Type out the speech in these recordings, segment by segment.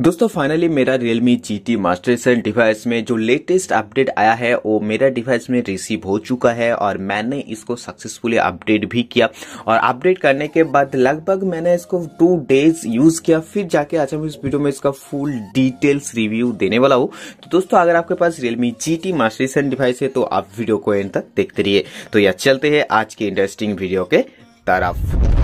दोस्तों फाइनली मेरा Realme GT Master Sun device में जो लेटेस्ट अपडेट आया है वो मेरा डिवाइस में रिसीव हो चुका है और मैंने इसको सक्सेसफुली अपडेट भी किया और अपडेट करने के बाद लगभग मैंने इसको टू डेज यूज किया फिर जाके आज हम इस वीडियो में इसका फुल डिटेल्स रिव्यू देने वाला हूँ तो दोस्तों अगर आपके पास Realme GT Master Sun device है तो आप वीडियो को एंड तक देखते रहिए तो यह चलते हैं आज के इंटरेस्टिंग वीडियो के तरफ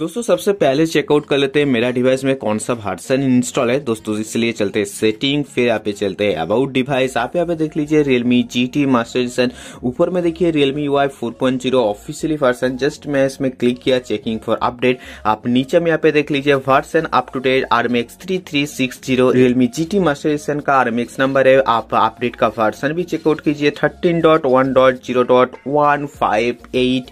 दोस्तों सबसे पहले चेकआउट कर लेते हैं मेरा डिवाइस में कौन सा वर्सन इंस्टॉल है दोस्तों इसलिए चलते हैं सेटिंग फिर यहाँ पे चलते हैं अबाउट डिवाइस आप यहाँ पे देख लीजिए Realme G T master edition ऊपर में देखिए Realme Y four point zero officially version just मैं इसमें क्लिक किया चेकिंग फॉर अपडेट आप नीचे में यहाँ पे देख लीजिए version up to date RMX three three six zero Realme G T master edition का आरमेक्स नंबर है आप अपडेट का वर्सन भी चेकआउट कीजिए thirteen dot one dot zero dot one five eight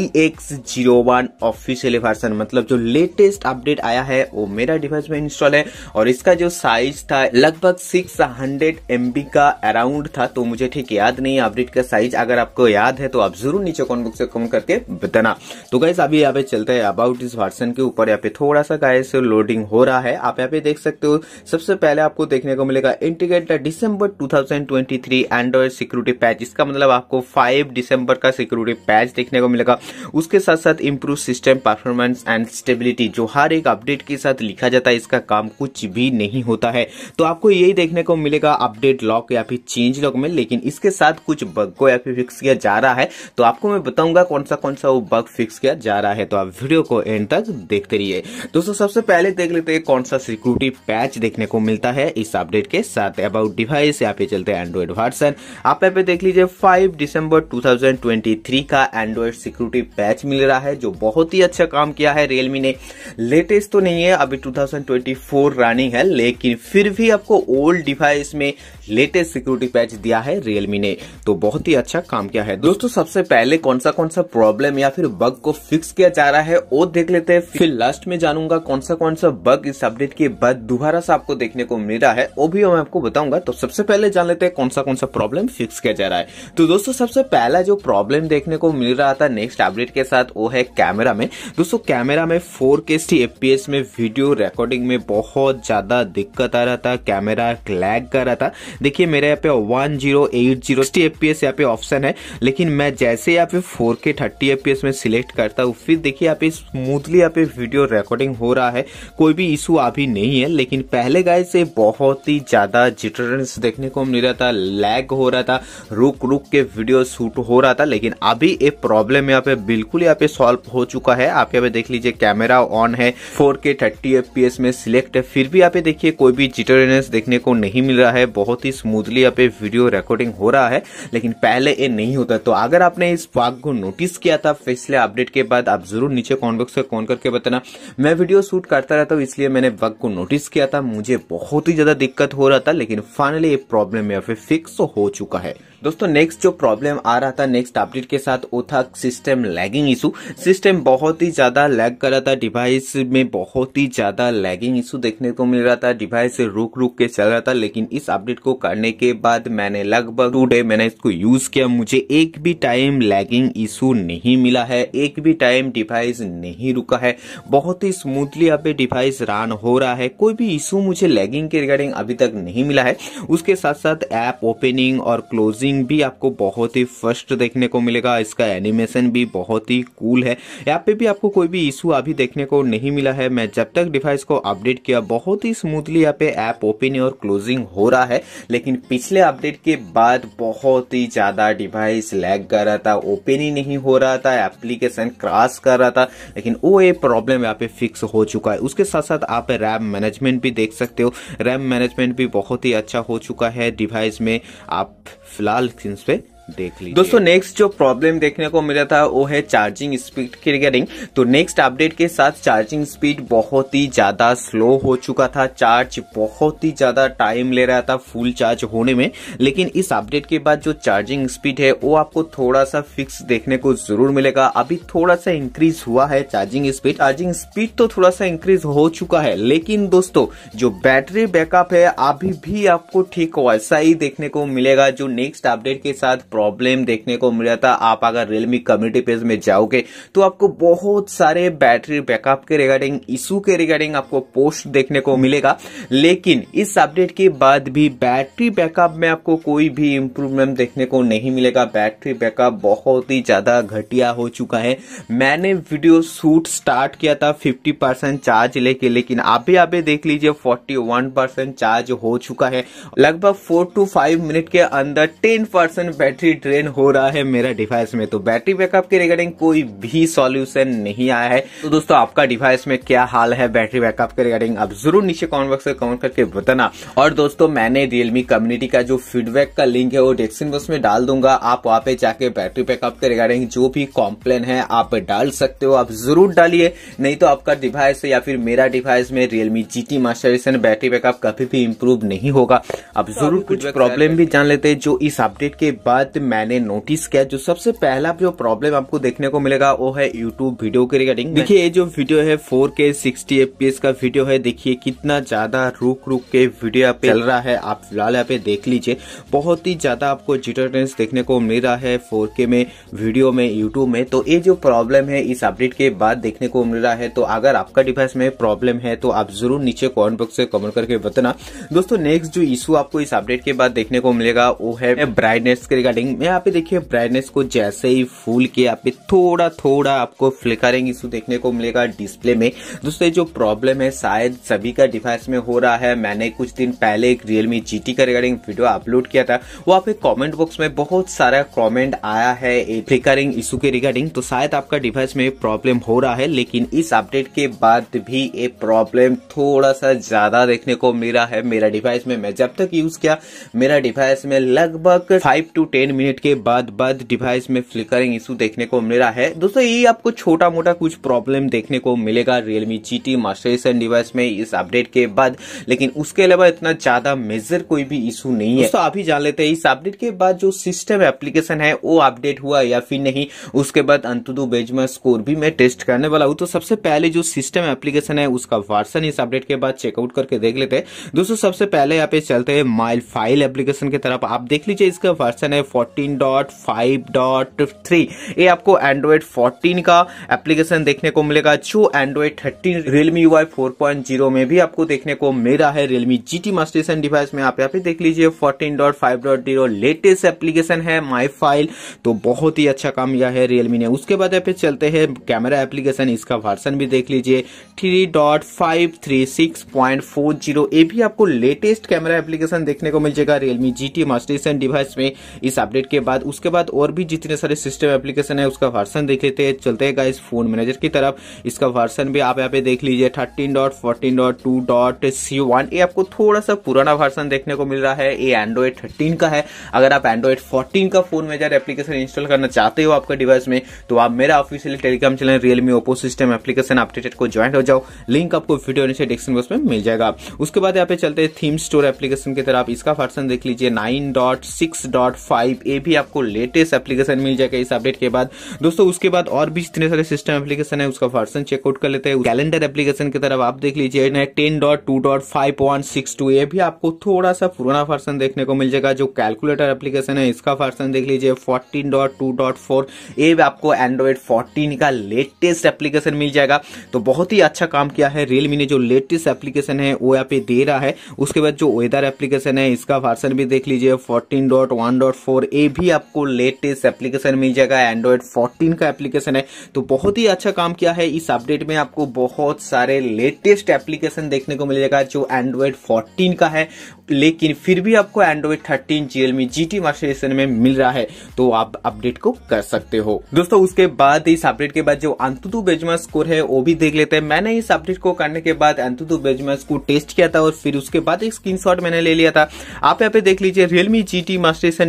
X zero one official version मतलब जो latest update आया है वो मेरा डिवाइस में इंस्टॉल है और इसका जो साइज था लगभग सिक्स हंड्रेड एम का अराउंड था तो मुझे ठीक याद नहीं अपडेट का साइज अगर आपको याद है तो आप जरूर नीचे कॉमेंट बुक से कमेंट करके बताना तो गाइस अभी यहाँ पे चलता है अबाउट इस वर्सन के ऊपर यहाँ पे थोड़ा सा गाय लोडिंग हो रहा है आप यहाँ पे देख सकते हो सबसे पहले आपको देखने को मिलेगा integrated December two thousand security patch इसका मतलब आपको फाइव दिसंबर का सिक्योरिटी पैच देखने को मिलेगा उसके साथ साथ improve system performance and stability जो हर एक अपडेट के साथ लिखा जाता है इसका काम कुछ भी नहीं होता है तो आपको यही देखने को मिलेगा अपडेट लॉक या फिर चेंज लॉक में लेकिन इसके साथ कुछ बग को या फिर फिक्स किया जा रहा है तो आपको मैं बताऊंगा कौन सा कौन सा वो बग फिक्स किया जा रहा है तो आप वीडियो को एंड तक देखते रहिए दोस्तों सबसे पहले देख लेते हैं कौन सा सिक्योरिटी पैच देखने को मिलता है इस अपडेट के साथ अबाउट डिवाइस यहाँ पे चलते हैं एंड्रॉइड वर्सन आप यहाँ पे देख लीजिए फाइव दिसंबर 2023 का एंड्रॉइड सिक्योरिटी सिक्योरिटी पैच मिल रहा है जो बहुत ही अच्छा काम किया है रियलमी ने लेटेस्ट तो नहीं है अभी 2024 रनिंग है लेकिन फिर भी आपको ओल्ड डिवाइस में लेटेस्ट सिक्योरिटी पैच दिया है रियलमी ने तो बहुत ही अच्छा काम किया है दोस्तों सबसे पहले कौन सा कौन सा प्रॉब्लम या फिर बग को फिक्स किया जा रहा है वो देख लेते हैं फिर लास्ट में जानूंगा कौन सा कौन सा बग इस अपडेट के बाद दोबारा से आपको देखने को मिल रहा है वो भी मैं आपको बताऊंगा तो सबसे पहले जान लेते हैं कौन सा कौन सा प्रॉब्लम फिक्स किया जा रहा है तो दोस्तों सबसे पहला जो प्रॉब्लम देखने को मिल रहा था नेक्स्ट टैबलेट के साथ वो है कैमरा में दोस्तों कैमरा में फोर के एफ में वीडियो रिकॉर्डिंग में बहुत ज़्यादा दिक्कत आ रहा था कैमरा लैग कर रहा था देखिए मेरे यहाँ पे one zero eight zero F यहाँ पे ऑप्शन है लेकिन मैं जैसे यहाँ पे फोर के थर्टी एफ में सिलेक्ट करता हूँ फिर देखिए यहाँ पे स्मूथली यहाँ पे वीडियो रिकॉर्डिंग हो रहा है कोई भी इशू अभी नहीं है लेकिन पहले गाय से बहुत ही ज़्यादा जिटरेंस देखने को मिल रहा था लैग हो रहा था रुक रुक के वीडियो शूट हो रहा था लेकिन अभी ये प्रॉब्लम यहाँ पे पे बिल्कुल यहाँ पे सॉल्व हो चुका है आप यहाँ पे देख लीजिए कैमरा ऑन है फोर के थर्टी एफ में सिलेक्ट है फिर भी यहाँ पे देखिए कोई भी जिटरनेस देखने को नहीं मिल रहा है बहुत ही स्मूथली यहाँ पे वीडियो रिकॉर्डिंग हो रहा है लेकिन पहले ये नहीं होता तो अगर आपने इस बाग को नोटिस किया था पिछले अपडेट के बाद आप जरूर नीचे कॉमेंट बॉक्स में कॉन करके बताना मैं वीडियो शूट करता रहता हूँ इसलिए मैंने बग को नोटिस किया था मुझे बहुत ही ज्यादा दिक्कत हो रहा था लेकिन फाइनली ये प्रॉब्लम यहाँ पे फिक्स हो चुका है दोस्तों नेक्स्ट जो प्रॉब्लम आ रहा था नेक्स्ट अपडेट के साथ वो था सिस्टम लैगिंग इशू सिस्टम बहुत ही ज़्यादा लैग कर रहा था डिवाइस में बहुत ही ज़्यादा लैगिंग इशू देखने को मिल रहा था डिवाइस रुक रुक के चल रहा था लेकिन इस अपडेट को करने के बाद मैंने लगभग टू डे मैंने इसको यूज़ किया मुझे एक भी टाइम लैगिंग इशू नहीं मिला है एक भी टाइम डिवाइस नहीं रुका है बहुत ही स्मूथली अब डिवाइस रन हो रहा है कोई भी इशू मुझे लैगिंग के रिगार्डिंग अभी तक नहीं मिला है उसके साथ साथ एप ओपनिंग और क्लोजिंग सीन भी आपको बहुत ही फर्स्ट देखने को मिलेगा इसका एनिमेशन भी बहुत ही कूल है यहाँ पे भी आपको कोई भी इशू अभी देखने को नहीं मिला है मैं जब तक डिवाइस को अपडेट किया बहुत ही स्मूथली यहाँ पे ऐप ओपनिंग और क्लोजिंग हो रहा है लेकिन पिछले अपडेट के बाद बहुत ही ज़्यादा डिवाइस लैग कर रहा था ओपन ही नहीं हो रहा था एप्लीकेशन क्रॉस कर रहा था लेकिन वो ये प्रॉब्लम यहाँ पे फिक्स हो चुका है उसके साथ साथ आप रैम मैनेजमेंट भी देख सकते हो रैम मैनेजमेंट भी बहुत ही अच्छा हो चुका है डिवाइस में आप फ़िलहाल इस पे देख लीजिए दोस्तों नेक्स्ट जो प्रॉब्लम देखने को मिला था वो है चार्जिंग स्पीड के रिगार्डिंग तो नेक्स्ट अपडेट के साथ चार्जिंग स्पीड बहुत ही ज्यादा स्लो हो चुका था चार्ज बहुत ही ज्यादा टाइम ले रहा था फुल चार्ज होने में लेकिन इस अपडेट के बाद जो चार्जिंग स्पीड है वो आपको थोड़ा सा फिक्स देखने को जरूर मिलेगा अभी थोड़ा सा इंक्रीज हुआ है चार्जिंग स्पीड चार्जिंग स्पीड तो थोड़ा सा इंक्रीज हो चुका है लेकिन दोस्तों जो बैटरी बैकअप है अभी भी आपको ठीक वैसा ही देखने को मिलेगा जो नेक्स्ट अपडेट के साथ प्रॉब्लम देखने को मिला था आप अगर रियलमी कम्युनिटी पेज में जाओगे तो आपको बहुत सारे बैटरी बैकअप के रिगार्डिंग इशू के रिगार्डिंग आपको पोस्ट देखने को मिलेगा लेकिन इस अपडेट के बाद भी बैटरी बैकअप में आपको कोई भी इम्प्रूवमेंट देखने को नहीं मिलेगा बैटरी बैकअप बहुत ही ज़्यादा घटिया हो चुका है मैंने वीडियो शूट स्टार्ट किया था 50 परसेंट चार्ज लेके लेकिन अभी अभी देख लीजिए 41 परसेंट चार्ज हो चुका है लगभग फोर टू फाइव मिनट के अंदर ten percent battery battery drain हो रहा है मेरा डिवाइस में तो बैटरी बैकअप के रिगार्डिंग कोई भी सॉल्यूशन नहीं आया है तो दोस्तों आपका डिवाइस में क्या हाल है बैटरी बैकअप के रिगार्डिंग आप जरूर नीचे कॉमेंट बॉक्स में कमेंट करके बताना और दोस्तों मैंने रियलमी कम्युनिटी का जो फीडबैक का लिंक है वो डिस्क्रिप्शन बॉक्स में डाल दूंगा आप वहां पे जाके बैटरी बैकअप के रिगार्डिंग जो भी कॉम्प्लेन है आप डाल सकते हो आप जरूर डालिए नहीं तो आपका डिवाइस या फिर मेरा डिवाइस में Realme G T master battery backup कभी भी इम्प्रूव नहीं होगा आप तो जरूर कुछ प्रॉब्लम भी जान लेते हैं जो इस अपडेट के बाद फैक्ट मैंने नोटिस किया जो सबसे पहला जो प्रॉब्लम आपको देखने को मिलेगा वो है यूट्यूब वीडियो के रिगार्डिंग देखिए ये जो वीडियो है फोर के सिक्सटी एफपीएस का वीडियो है देखिए कितना ज्यादा रुक रुक के वीडियो यहाँ पे चल रहा है आप फिलहाल यहाँ पे देख लीजिए बहुत ही ज्यादा आपको जिटरटेंस देखने को मिल रहा है फोर में वीडियो में यूट्यूब में तो ये जो प्रॉब्लम है इस अपडेट के बाद देखने को मिल रहा है तो अगर आपका डिवाइस में प्रॉब्लम है तो आप जरूर नीचे कॉमेंट बॉक्स से कमेंट करके बताना दोस्तों नेक्स्ट जो इशू आपको इस अपडेट के बाद देखने को मिलेगा वो है ब्राइटनेस के रिगार्डिंग सेटिंग यहाँ पे देखिए ब्राइटनेस को जैसे ही फूल के यहाँ पे थोड़ा थोड़ा आपको फ्लिकरिंग इशू देखने को मिलेगा डिस्प्ले में दूसरे जो प्रॉब्लम है शायद सभी का डिवाइस में हो रहा है मैंने कुछ दिन पहले एक रियलमी जी टी का रिगार्डिंग वीडियो अपलोड किया था वहाँ पे कॉमेंट बॉक्स में बहुत सारा कॉमेंट आया है फ्लिकरिंग इशू के रिगार्डिंग तो शायद आपका डिवाइस में प्रॉब्लम हो रहा है लेकिन इस अपडेट के बाद भी ये प्रॉब्लम थोड़ा सा ज्यादा देखने को मिला है मेरा डिवाइस में मैं जब तक यूज किया मेरा डिवाइस में लगभग फाइव टू टेन डेढ़ मिनट के बाद बाद डिवाइस में फ्लिकरिंग इशू देखने को मिल रहा है दोस्तों ये आपको छोटा मोटा कुछ प्रॉब्लम देखने को मिलेगा Realme G T master edition device में इस अपडेट के बाद लेकिन उसके अलावा इतना ज्यादा मेजर कोई भी इशू नहीं है तो अभी जान लेते हैं इस अपडेट के बाद जो सिस्टम एप्लीकेशन है वो अपडेट हुआ या फिर नहीं उसके बाद अंतुदू बेजमा स्कोर भी मैं टेस्ट करने वाला हूँ तो सबसे पहले जो सिस्टम एप्लीकेशन है उसका वर्सन इस अपडेट के बाद चेकआउट करके देख लेते हैं दोस्तों सबसे पहले यहाँ पे चलते हैं माइल फाइल एप्लीकेशन की तरफ आप देख लीजिए इसका वर्सन है fourteen dot five dot three ये आपको एंड्रॉइड फोर्टीन का एप्लीकेशन देखने को मिलेगा जो Android thirteen Realme U I four point zero में भी आपको देखने को मिला है Realme G T master edition device में आप यहाँ पे देख लीजिए fourteen dot five dot zero latest application है माई फाइल तो बहुत ही अच्छा काम किया है रियलमी ने उसके बाद यहाँ पे चलते हैं कैमरा एप्लीकेशन इसका वर्सन भी देख लीजिए three dot five three six point four zero ये भी आपको लेटेस्ट कैमरा एप्लीकेशन देखने को मिल जाएगा Realme G T master edition device में इस अपडेट के बाद उसके बाद और भी जितने सारे सिस्टम एप्लीकेशन है उसका वर्सन देख लेते हैं चलते हैं गाइस फोन मैनेजर की तरफ इसका वर्सन भी आप यहाँ पे देख लीजिए thirteen dot fourteen dot two dot C one ये आपको थोड़ा सा पुराना वर्सन देखने को मिल रहा है ये एंड्रॉइड थर्टीन का है अगर आप एंड्रॉयड फोर्टीन का फोन मैनेजर एप्लीकेशन इंस्टॉल करना चाहते हो आपके डिवाइस में तो आप मेरा official Telegram channel Realme Oppo system application updated को ज्वाइन हो जाओ लिंक आपको वीडियो नीचे डिस्क्रिप्शन बॉक्स में मिल जाएगा उसके बाद यहाँ पे चलते हैं थीम स्टोर एप्लीकेशन की तरफ इसका वर्सन देख लीजिए nine dot six dot five सिर्फ ये भी आपको लेटेस्ट एप्लीकेशन मिल जाएगा इस अपडेट के बाद दोस्तों उसके बाद और भी जितने सारे सिस्टम एप्लीकेशन है उसका वर्सन चेकआउट कर लेते हैं कैलेंडर एप्लीकेशन की तरफ आप देख लीजिए ten dot two dot five point six two ये भी आपको थोड़ा सा पुराना वर्सन देखने को मिल जाएगा जो कैलकुलेटर एप्लीकेशन है इसका वर्सन देख लीजिए fourteen dot two dot four ये आपको एंड्रॉइड फोर्टीन का लेटेस्ट एप्लीकेशन मिल जाएगा तो बहुत ही अच्छा काम किया है रियलमी ने जो लेटेस्ट एप्लीकेशन है वो यहाँ पे दे रहा है उसके बाद जो वेदर एप्लीकेशन है इसका वर्सन भी देख लीजिए fourteen dot one dot four ये भी आपको लेटेस्ट एप्लीकेशन मिल जाएगा एंड्रॉयड 14 का एप्लीकेशन है तो बहुत ही अच्छा काम किया है इस अपडेट में आपको बहुत सारे लेटेस्ट एप्लीकेशन देखने को मिलेगा जो एंड्रॉयड 14 का है लेकिन फिर भी आपको एंड्रॉयड 13 जीएलमी जीटी वर्सेशन में मिल रहा है तो आप अपडेट को कर सकते हो दोस्तों उसके बाद इस अपडेट के बाद जो अंतुतु बेजमा स्कोर है वो भी देख लेते हैं मैंने इस अपडेट को करने के बाद अंतुतु बेजमा को टेस्ट किया था और फिर उसके बाद एक स्क्रीनशॉट मैंने ले लिया था आप यहाँ पे देख लीजिए रियलमी जी टी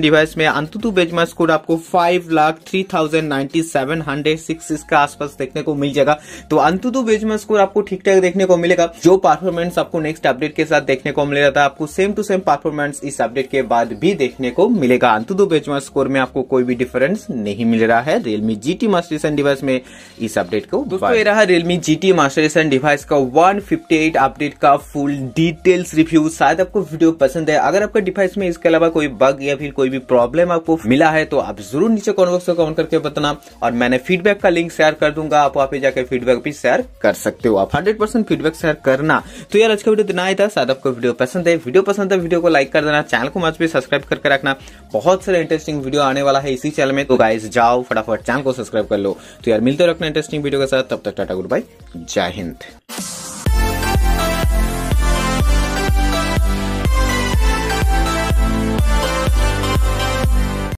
डिवाइस में अंतुतु बेंचमार्क स्कोर आपको five lakh three thousand ninety seven hundred six इसके आसपास देखने को मिल जाएगा तो अंतुतु बेंचमार्क स्कोर आपको ठीक ठाक देखने को मिलेगा जो परफॉर्मेंस आपको नेक्स्ट अपडेट के साथ देखने को मिल रहा था तो आपको सेम टू सेम परफॉर्मेंस इस अपडेट के बाद भी देखने को मिलेगा अंतुतु बेंचमार्क स्कोर में आपको कोई भी डिफरेंस नहीं मिल रहा है Realme G T master device में इस अपडेट को दोस्तों ये रहा Realme G T master device का वन अपडेट का फुल डिटेल्स रिव्यू शायद आपको वीडियो पसंद है अगर आपका डिवाइस में इसके अलावा कोई बग या फिर कोई भी प्रॉब्लम प्रॉब्लम आपको मिला है तो आप जरूर नीचे कॉमेंट बॉक्स में कमेंट करके बताना और मैंने फीडबैक का लिंक शेयर कर दूंगा आप वहाँ पे जाकर फीडबैक भी शेयर कर सकते हो आप हंड्रेड परसेंट फीडबैक शेयर करना तो यार आज का वीडियो इतना ही था शायद आपको वीडियो पसंद है वीडियो पसंद है वीडियो को लाइक कर देना चैनल को मच भी सब्सक्राइब करके रखना बहुत सारे इंटरेस्टिंग वीडियो आने वाला है इसी चैनल में तो गाइज जाओ फटाफट चैनल को सब्सक्राइब कर लो तो यार मिलते रखना इंटरेस्टिंग वीडियो के साथ तब तक टाटा गुड बाय जय हिंद